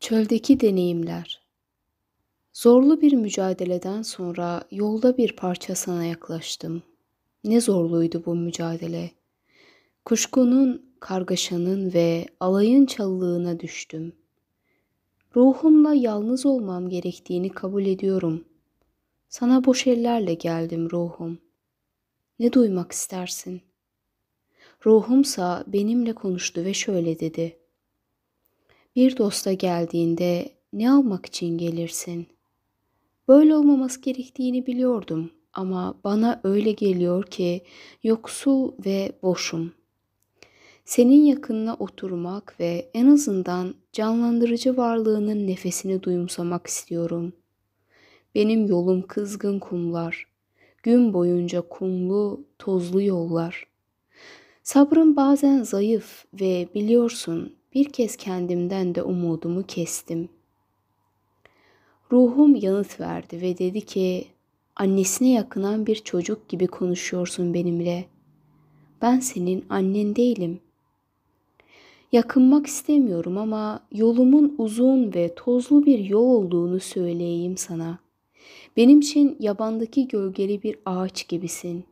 Çöldeki deneyimler. Zorlu bir mücadeleden sonra yolda bir parça sana yaklaştım. Ne zorluydu bu mücadele. Kuşkunun, kargaşanın ve alayın çalılığına düştüm. Ruhumla yalnız olmam gerektiğini kabul ediyorum. Sana boş ellerle geldim ruhum. Ne duymak istersin? Ruhumsa benimle konuştu ve şöyle dedi.'' Bir dosta geldiğinde ne almak için gelirsin? Böyle olmaması gerektiğini biliyordum ama bana öyle geliyor ki yoksul ve boşum. Senin yakınına oturmak ve en azından canlandırıcı varlığının nefesini duyumsamak istiyorum. Benim yolum kızgın kumlar. Gün boyunca kumlu, tozlu yollar. Sabrım bazen zayıf ve biliyorsun bir kez kendimden de umudumu kestim. Ruhum yanıt verdi ve dedi ki, annesine yakınan bir çocuk gibi konuşuyorsun benimle. Ben senin annen değilim. Yakınmak istemiyorum ama yolumun uzun ve tozlu bir yol olduğunu söyleyeyim sana. Benim için yabandaki gölgeli bir ağaç gibisin.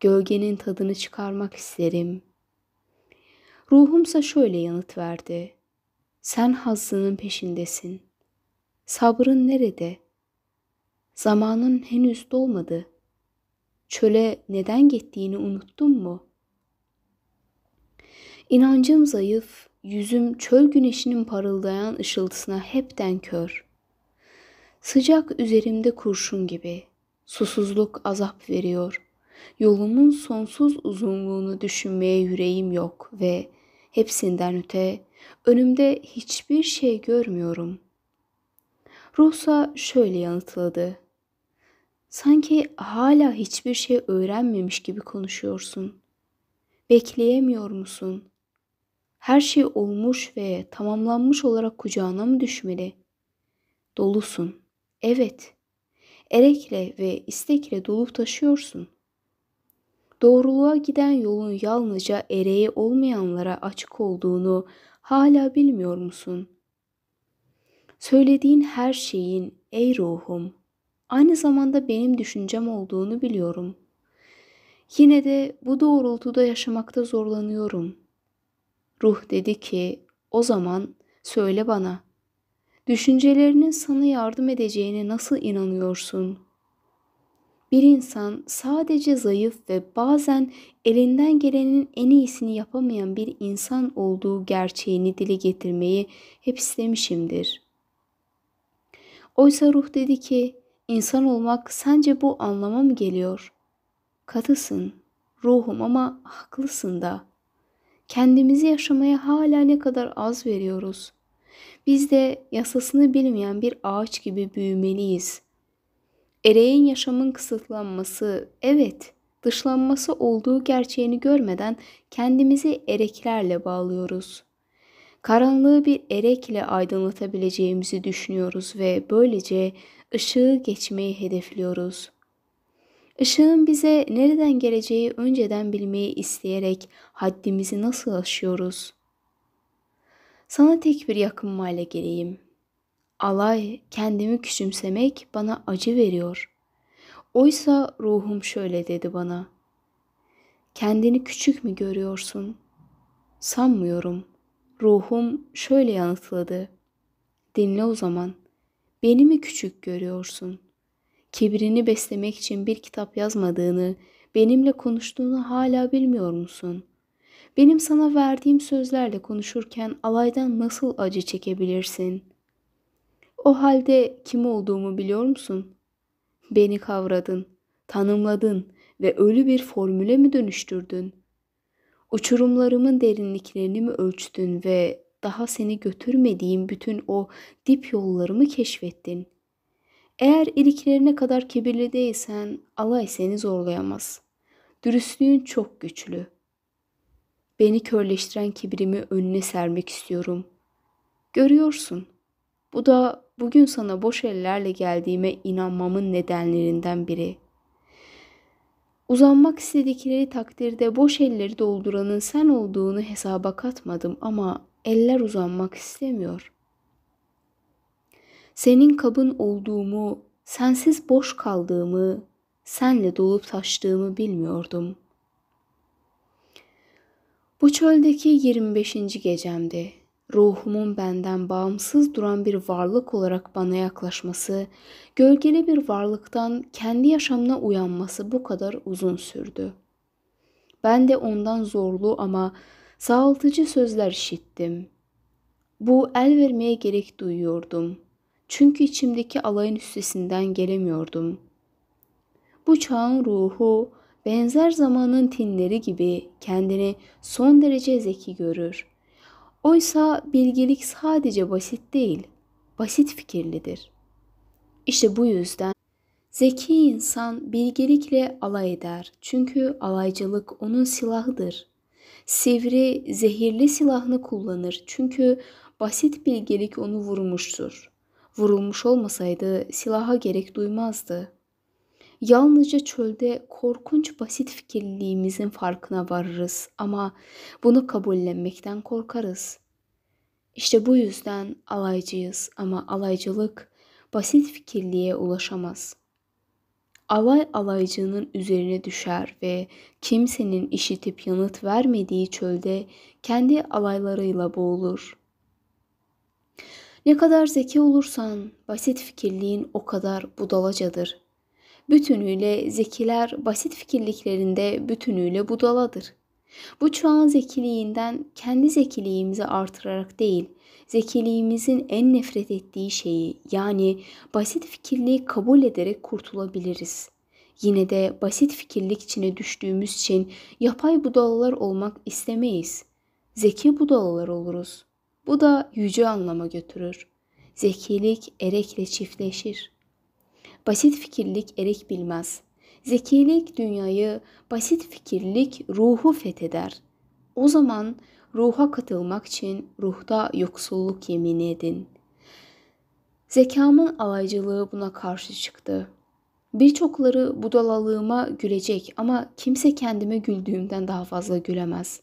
Gölgenin tadını çıkarmak isterim.'' Ruhumsa şöyle yanıt verdi. Sen hazzının peşindesin. Sabrın nerede? Zamanın henüz dolmadı. Çöle neden gittiğini unuttun mu? İnancım zayıf, yüzüm çöl güneşinin parıldayan ışıltısına hepten kör. Sıcak üzerimde kurşun gibi. Susuzluk azap veriyor. Yolumun sonsuz uzunluğunu düşünmeye yüreğim yok ve Hepsinden öte önümde hiçbir şey görmüyorum. Rusa şöyle yanıtladı. Sanki hala hiçbir şey öğrenmemiş gibi konuşuyorsun. Bekleyemiyor musun? Her şey olmuş ve tamamlanmış olarak kucağına mı düşmeli? Dolusun. Evet. Erekle ve istekle dolup taşıyorsun doğruluğa giden yolun yalnızca ereği olmayanlara açık olduğunu hala bilmiyor musun? Söylediğin her şeyin ey ruhum aynı zamanda benim düşüncem olduğunu biliyorum. Yine de bu doğrultuda yaşamakta zorlanıyorum. Ruh dedi ki o zaman söyle bana düşüncelerinin sana yardım edeceğine nasıl inanıyorsun?'' Bir insan sadece zayıf ve bazen elinden gelenin en iyisini yapamayan bir insan olduğu gerçeğini dile getirmeyi hep istemişimdir. Oysa ruh dedi ki, insan olmak sence bu anlama mı geliyor? Katısın, ruhum ama haklısın da. Kendimizi yaşamaya hala ne kadar az veriyoruz. Biz de yasasını bilmeyen bir ağaç gibi büyümeliyiz.'' Ereğin yaşamın kısıtlanması, evet, dışlanması olduğu gerçeğini görmeden kendimizi ereklerle bağlıyoruz. Karanlığı bir erekle aydınlatabileceğimizi düşünüyoruz ve böylece ışığı geçmeyi hedefliyoruz. Işığın bize nereden geleceği önceden bilmeyi isteyerek haddimizi nasıl aşıyoruz? Sana tek bir yakınmayla geleyim.'' Alay, kendimi küçümsemek bana acı veriyor. Oysa ruhum şöyle dedi bana. Kendini küçük mü görüyorsun? Sanmıyorum. Ruhum şöyle yanıtladı. Dinle o zaman. Beni mi küçük görüyorsun? Kibrini beslemek için bir kitap yazmadığını, benimle konuştuğunu hala bilmiyor musun? Benim sana verdiğim sözlerle konuşurken alaydan nasıl acı çekebilirsin?'' O halde kim olduğumu biliyor musun? Beni kavradın, tanımladın ve ölü bir formüle mi dönüştürdün? Uçurumlarımın derinliklerini mi ölçtün ve daha seni götürmediğim bütün o dip yollarımı keşfettin? Eğer iliklerine kadar kibirli değilsen alay seni zorlayamaz. Dürüstlüğün çok güçlü. Beni körleştiren kibirimi önüne sermek istiyorum. Görüyorsun. Bu da bugün sana boş ellerle geldiğime inanmamın nedenlerinden biri. Uzanmak istedikleri takdirde boş elleri dolduranın sen olduğunu hesaba katmadım ama eller uzanmak istemiyor. Senin kabın olduğumu, sensiz boş kaldığımı, senle dolup taştığımı bilmiyordum. Bu çöldeki 25. gecemdi ruhumun benden bağımsız duran bir varlık olarak bana yaklaşması, gölgeli bir varlıktan kendi yaşamına uyanması bu kadar uzun sürdü. Ben de ondan zorlu ama sağaltıcı sözler işittim. Bu el vermeye gerek duyuyordum. Çünkü içimdeki alayın üstesinden gelemiyordum. Bu çağın ruhu benzer zamanın tinleri gibi kendini son derece zeki görür.'' Oysa bilgelik sadece basit değil, basit fikirlidir. İşte bu yüzden zeki insan bilgelikle alay eder. Çünkü alaycılık onun silahıdır. Sivri, zehirli silahını kullanır. Çünkü basit bilgelik onu vurmuştur. Vurulmuş olmasaydı silaha gerek duymazdı. Yalnızca çölde korkunç basit fikirliğimizin farkına varırız ama bunu kabullenmekten korkarız. İşte bu yüzden alaycıyız ama alaycılık basit fikirliğe ulaşamaz. Alay alaycının üzerine düşer ve kimsenin işitip yanıt vermediği çölde kendi alaylarıyla boğulur.'' Ne kadar zeki olursan basit fikirliğin o kadar budalacadır bütünüyle zekiler basit fikirliklerinde bütünüyle budaladır. Bu çağın zekiliğinden kendi zekiliğimizi artırarak değil, zekiliğimizin en nefret ettiği şeyi yani basit fikirliği kabul ederek kurtulabiliriz. Yine de basit fikirlik içine düştüğümüz için yapay budalalar olmak istemeyiz. Zeki budalalar oluruz. Bu da yüce anlama götürür. Zekilik erekle çiftleşir.'' basit fikirlik erik bilmez. Zekilik dünyayı, basit fikirlik ruhu fetheder. O zaman ruha katılmak için ruhta yoksulluk yemini edin. Zekamın alaycılığı buna karşı çıktı. Birçokları budalalığıma gülecek ama kimse kendime güldüğümden daha fazla gülemez.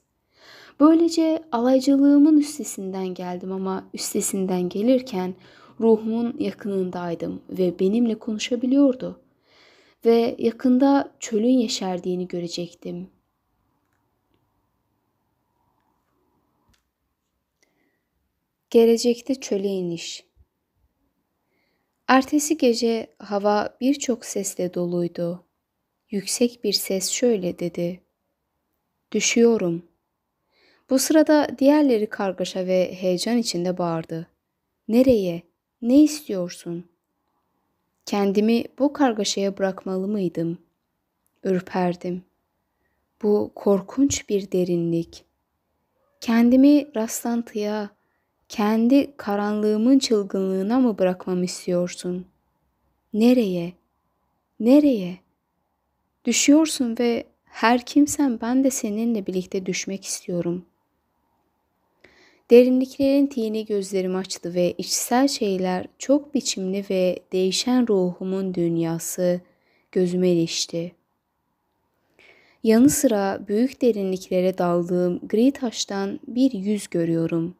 Böylece alaycılığımın üstesinden geldim ama üstesinden gelirken ruhumun yakınındaydım ve benimle konuşabiliyordu. Ve yakında çölün yeşerdiğini görecektim. Gelecekte çöle iniş. Ertesi gece hava birçok sesle doluydu. Yüksek bir ses şöyle dedi. Düşüyorum. Bu sırada diğerleri kargaşa ve heyecan içinde bağırdı. Nereye? Ne istiyorsun? Kendimi bu kargaşaya bırakmalı mıydım? Ürperdim. Bu korkunç bir derinlik. Kendimi rastlantıya, kendi karanlığımın çılgınlığına mı bırakmamı istiyorsun? Nereye? Nereye? Düşüyorsun ve her kimsen ben de seninle birlikte düşmek istiyorum.'' Derinliklerin tini gözlerimi açtı ve içsel şeyler çok biçimli ve değişen ruhumun dünyası gözüme ilişti. Yanı sıra büyük derinliklere daldığım gri taştan bir yüz görüyorum.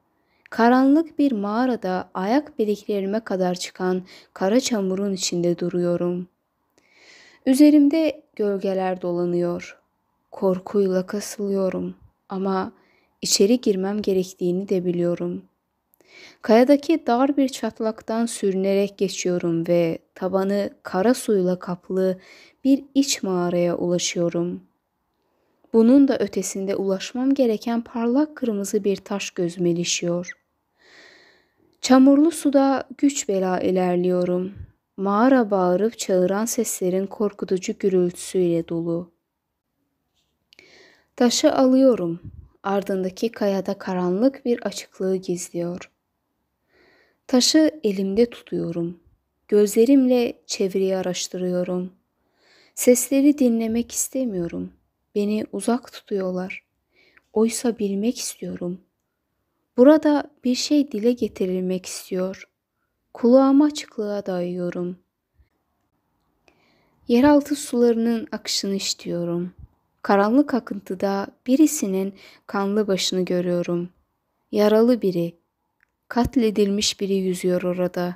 Karanlık bir mağarada ayak bileklerime kadar çıkan kara çamurun içinde duruyorum. Üzerimde gölgeler dolanıyor. Korkuyla kasılıyorum ama İçeri girmem gerektiğini de biliyorum. Kayadaki dar bir çatlaktan sürünerek geçiyorum ve tabanı kara suyla kaplı bir iç mağaraya ulaşıyorum. Bunun da ötesinde ulaşmam gereken parlak kırmızı bir taş gözüme ilişiyor. Çamurlu suda güç bela ilerliyorum. Mağara bağırıp çağıran seslerin korkutucu gürültüsüyle dolu. Taşı alıyorum ardındaki kayada karanlık bir açıklığı gizliyor. Taşı elimde tutuyorum. Gözlerimle çevreyi araştırıyorum. Sesleri dinlemek istemiyorum. Beni uzak tutuyorlar. Oysa bilmek istiyorum. Burada bir şey dile getirilmek istiyor. Kulağımı açıklığa dayıyorum. Yeraltı sularının akışını istiyorum.'' Karanlık akıntıda birisinin kanlı başını görüyorum. Yaralı biri, katledilmiş biri yüzüyor orada.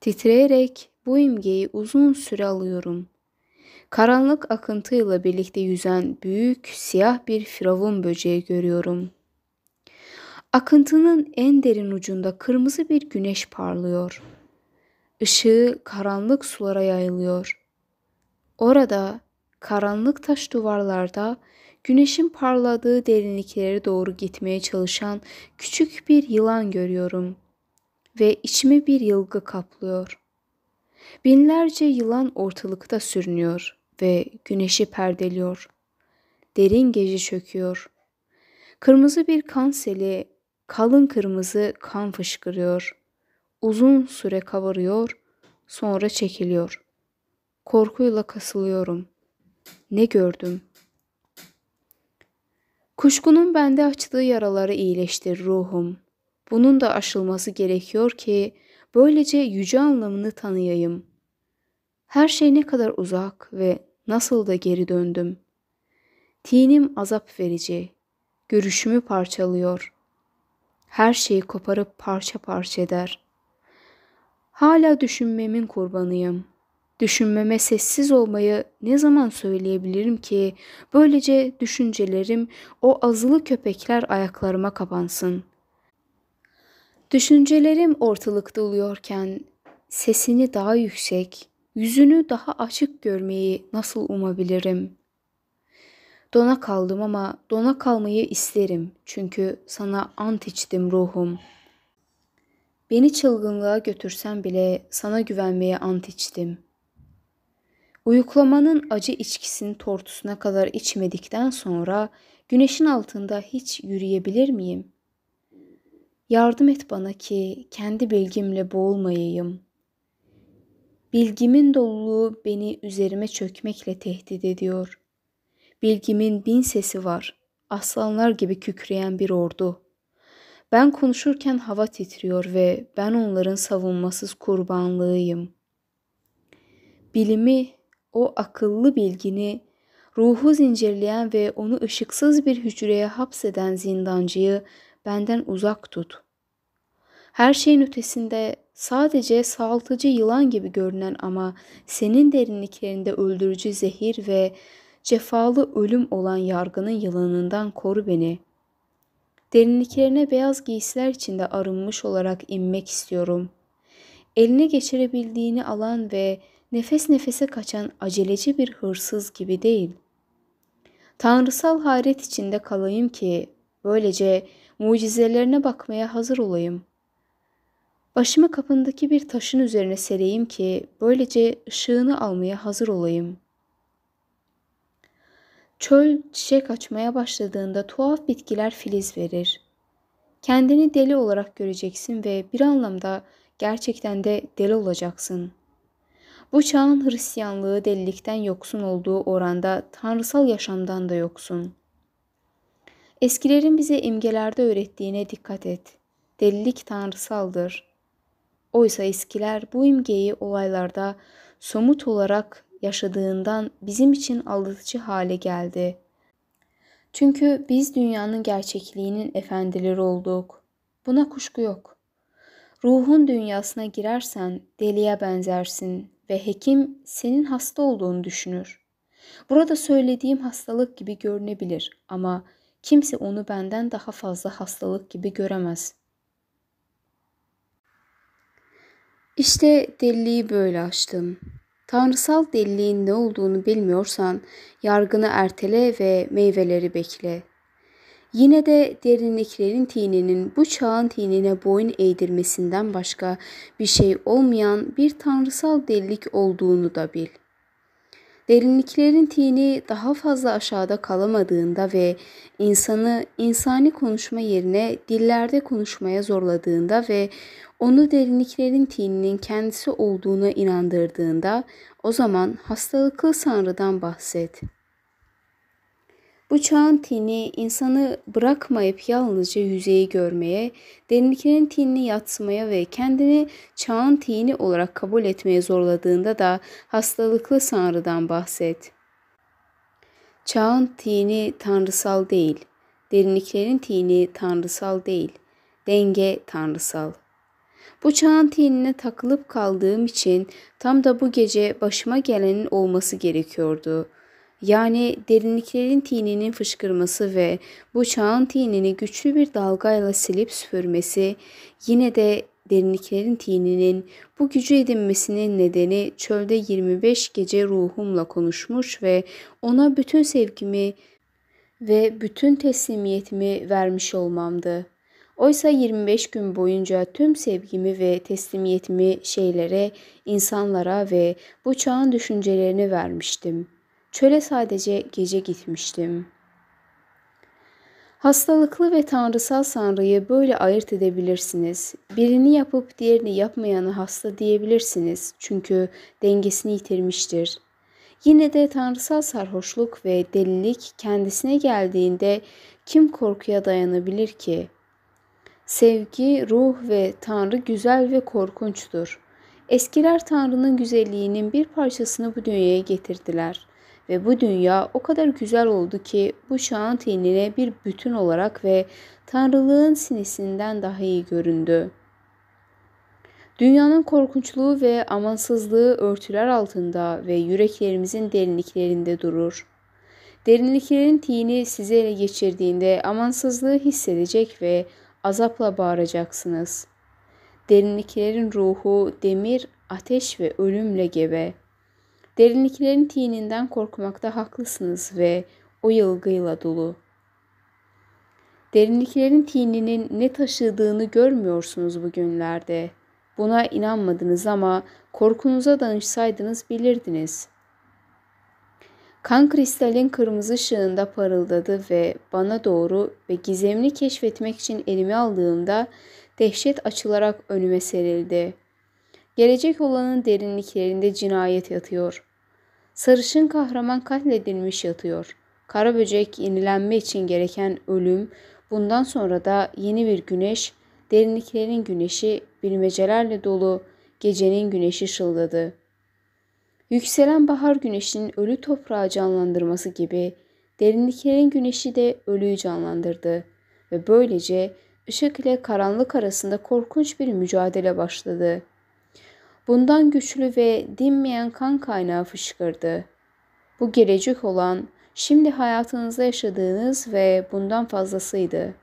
Titreyerek bu imgeyi uzun süre alıyorum. Karanlık akıntıyla birlikte yüzen büyük siyah bir firavun böceği görüyorum. Akıntının en derin ucunda kırmızı bir güneş parlıyor. Işığı karanlık sulara yayılıyor. Orada karanlık taş duvarlarda güneşin parladığı derinliklere doğru gitmeye çalışan küçük bir yılan görüyorum ve içimi bir yılgı kaplıyor. Binlerce yılan ortalıkta sürünüyor ve güneşi perdeliyor. Derin gece çöküyor. Kırmızı bir kan seli, kalın kırmızı kan fışkırıyor. Uzun süre kabarıyor, sonra çekiliyor. Korkuyla kasılıyorum.'' ne gördüm? Kuşkunun bende açtığı yaraları iyileştir ruhum. Bunun da aşılması gerekiyor ki böylece yüce anlamını tanıyayım. Her şey ne kadar uzak ve nasıl da geri döndüm. Tinim azap verici, görüşümü parçalıyor. Her şeyi koparıp parça parça eder. Hala düşünmemin kurbanıyım.'' Düşünmeme sessiz olmayı ne zaman söyleyebilirim ki? Böylece düşüncelerim o azılı köpekler ayaklarıma kapansın. Düşüncelerim ortalıkta oluyorken sesini daha yüksek, yüzünü daha açık görmeyi nasıl umabilirim? Dona kaldım ama dona kalmayı isterim çünkü sana ant içtim ruhum. Beni çılgınlığa götürsen bile sana güvenmeye ant içtim.'' Uyuklamanın acı içkisini tortusuna kadar içmedikten sonra güneşin altında hiç yürüyebilir miyim? Yardım et bana ki kendi bilgimle boğulmayayım. Bilgimin doluluğu beni üzerime çökmekle tehdit ediyor. Bilgimin bin sesi var. Aslanlar gibi kükreyen bir ordu. Ben konuşurken hava titriyor ve ben onların savunmasız kurbanlığıyım. Bilimi o akıllı bilgini, ruhu zincirleyen ve onu ışıksız bir hücreye hapseden zindancıyı benden uzak tut. Her şeyin ötesinde sadece saltıcı yılan gibi görünen ama senin derinliklerinde öldürücü zehir ve cefalı ölüm olan yargının yılanından koru beni. Derinliklerine beyaz giysiler içinde arınmış olarak inmek istiyorum. Eline geçirebildiğini alan ve nefes nefese kaçan aceleci bir hırsız gibi değil. Tanrısal hayret içinde kalayım ki böylece mucizelerine bakmaya hazır olayım. Başımı kapındaki bir taşın üzerine sereyim ki böylece ışığını almaya hazır olayım. Çöl çiçek açmaya başladığında tuhaf bitkiler filiz verir. Kendini deli olarak göreceksin ve bir anlamda gerçekten de deli olacaksın.'' Bu çağın Hristiyanlığı delilikten yoksun olduğu oranda tanrısal yaşamdan da yoksun. Eskilerin bize imgelerde öğrettiğine dikkat et. Delilik tanrısaldır. Oysa eskiler bu imgeyi olaylarda somut olarak yaşadığından bizim için aldatıcı hale geldi. Çünkü biz dünyanın gerçekliğinin efendileri olduk. Buna kuşku yok. Ruhun dünyasına girersen deliye benzersin ve hekim senin hasta olduğunu düşünür. Burada söylediğim hastalık gibi görünebilir ama kimse onu benden daha fazla hastalık gibi göremez. İşte deliliği böyle açtım. Tanrısal deliliğin ne olduğunu bilmiyorsan yargını ertele ve meyveleri bekle.'' Yine de derinliklerin tininin bu çağın tinine boyun eğdirmesinden başka bir şey olmayan bir tanrısal delilik olduğunu da bil. Derinliklerin tini daha fazla aşağıda kalamadığında ve insanı insani konuşma yerine dillerde konuşmaya zorladığında ve onu derinliklerin tininin kendisi olduğuna inandırdığında o zaman hastalıklı sanrıdan bahset.'' Bıçağın tini insanı bırakmayıp yalnızca yüzeyi görmeye, derinliklerin tinini yatsımaya ve kendini çağın tini olarak kabul etmeye zorladığında da hastalıklı sanrıdan bahset. Çağın tini tanrısal değil, derinliklerin tini tanrısal değil, denge tanrısal. Bu çağın tinine takılıp kaldığım için tam da bu gece başıma gelenin olması gerekiyordu.'' yani derinliklerin tininin fışkırması ve bu çağın tinini güçlü bir dalgayla silip süpürmesi yine de derinliklerin tininin bu gücü edinmesinin nedeni çölde 25 gece ruhumla konuşmuş ve ona bütün sevgimi ve bütün teslimiyetimi vermiş olmamdı. Oysa 25 gün boyunca tüm sevgimi ve teslimiyetimi şeylere, insanlara ve bu çağın düşüncelerine vermiştim.'' Çöle sadece gece gitmiştim. Hastalıklı ve tanrısal sanrıyı böyle ayırt edebilirsiniz. Birini yapıp diğerini yapmayanı hasta diyebilirsiniz çünkü dengesini yitirmiştir. Yine de tanrısal sarhoşluk ve delilik kendisine geldiğinde kim korkuya dayanabilir ki? Sevgi, ruh ve tanrı güzel ve korkunçtur. Eskiler tanrının güzelliğinin bir parçasını bu dünyaya getirdiler.'' Ve bu dünya o kadar güzel oldu ki bu çağın tenine bir bütün olarak ve tanrılığın sinisinden daha iyi göründü. Dünyanın korkunçluğu ve amansızlığı örtüler altında ve yüreklerimizin derinliklerinde durur. Derinliklerin tini sizi ele geçirdiğinde amansızlığı hissedecek ve azapla bağıracaksınız. Derinliklerin ruhu demir, ateş ve ölümle gebe.'' Derinliklerin tininden korkmakta haklısınız ve o yılgıyla dolu. Derinliklerin tininin ne taşıdığını görmüyorsunuz bugünlerde. Buna inanmadınız ama korkunuza danışsaydınız bilirdiniz. Kan kristalin kırmızı ışığında parıldadı ve bana doğru ve gizemli keşfetmek için elimi aldığımda dehşet açılarak önüme serildi.'' Gelecek olanın derinliklerinde cinayet yatıyor. Sarışın kahraman katledilmiş yatıyor. Kara böcek yenilenme için gereken ölüm, bundan sonra da yeni bir güneş, derinliklerin güneşi bilmecelerle dolu gecenin güneşi şıldadı. Yükselen bahar güneşinin ölü toprağı canlandırması gibi derinliklerin güneşi de ölüyü canlandırdı ve böylece ışık ile karanlık arasında korkunç bir mücadele başladı.'' Bundan güçlü ve dinmeyen kan kaynağı fışkırdı. Bu gelecek olan, şimdi hayatınızda yaşadığınız ve bundan fazlasıydı.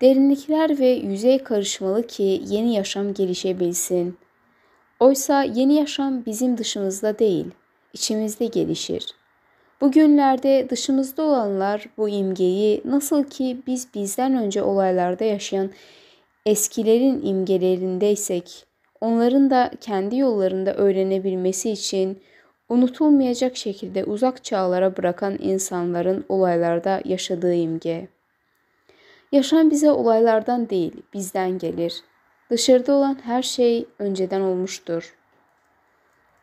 Derinlikler ve yüzey karışmalı ki yeni yaşam gelişebilsin. Oysa yeni yaşam bizim dışımızda değil, içimizde gelişir. Bugünlerde dışımızda olanlar bu imgeyi nasıl ki biz bizden önce olaylarda yaşayan eskilerin imgelerindeysek onların da kendi yollarında öğrenebilmesi için unutulmayacak şekilde uzak çağlara bırakan insanların olaylarda yaşadığı imge. Yaşam bize olaylardan değil, bizden gelir. Dışarıda olan her şey önceden olmuştur.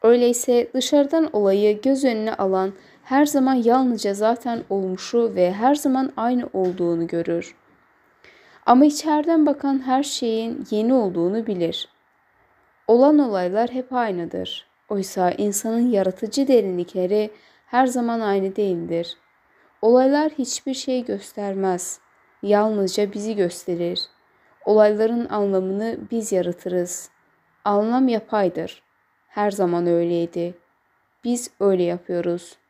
Öyleyse dışarıdan olayı göz önüne alan her zaman yalnızca zaten olmuşu ve her zaman aynı olduğunu görür. Ama içeriden bakan her şeyin yeni olduğunu bilir. Olan olaylar hep aynıdır. Oysa insanın yaratıcı derinlikleri her zaman aynı değildir. Olaylar hiçbir şey göstermez. Yalnızca bizi gösterir. Olayların anlamını biz yaratırız. Anlam yapaydır. Her zaman öyleydi. Biz öyle yapıyoruz.''